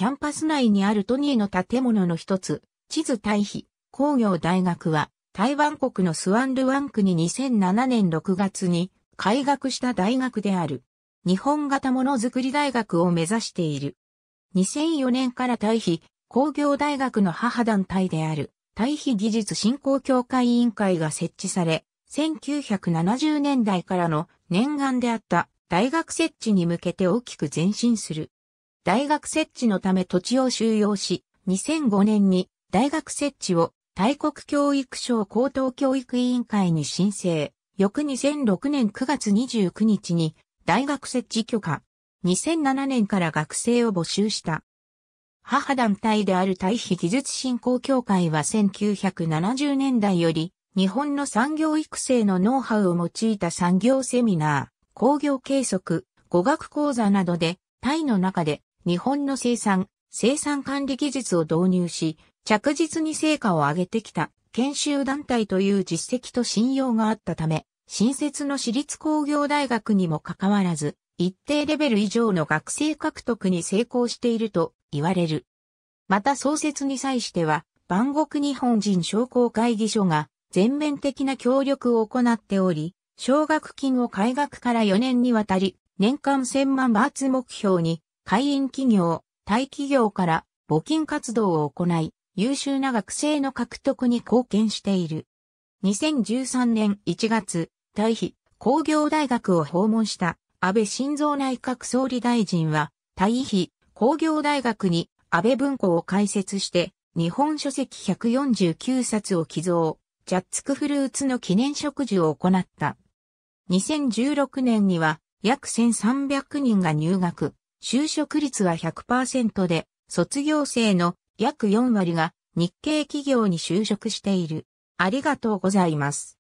キャンパス内にあるトニーの建物の一つ、地図対比工業大学は、台湾国のスワンルワン区に2007年6月に開学した大学である。日本型ものづくり大学を目指している。2004年から対比工業大学の母団体である対比技術振興協会委員会が設置され、1970年代からの念願であった大学設置に向けて大きく前進する。大学設置のため土地を収容し、2005年に大学設置を大国教育省高等教育委員会に申請。翌2006年9月29日に大学設置許可。2007年から学生を募集した。母団体である対比技術振興協会は1970年代より日本の産業育成のノウハウを用いた産業セミナー、工業計測、語学講座などでタイの中で日本の生産、生産管理技術を導入し、着実に成果を上げてきた研修団体という実績と信用があったため、新設の私立工業大学にもかかわらず、一定レベル以上の学生獲得に成功していると言われる。また創設に際しては、万国日本人商工会議所が全面的な協力を行っており、奨学金を開学から4年にわたり、年間1000万バーツ目標に会員企業、対企業から募金活動を行い、優秀な学生の獲得に貢献している。2013年1月、対比工業大学を訪問した安倍晋三内閣総理大臣は、対比工業大学に安倍文庫を開設して、日本書籍149冊を寄贈、ジャッツクフルーツの記念植樹を行った。2016年には約1300人が入学。就職率は100%で、卒業生の約4割が日系企業に就職している。ありがとうございます。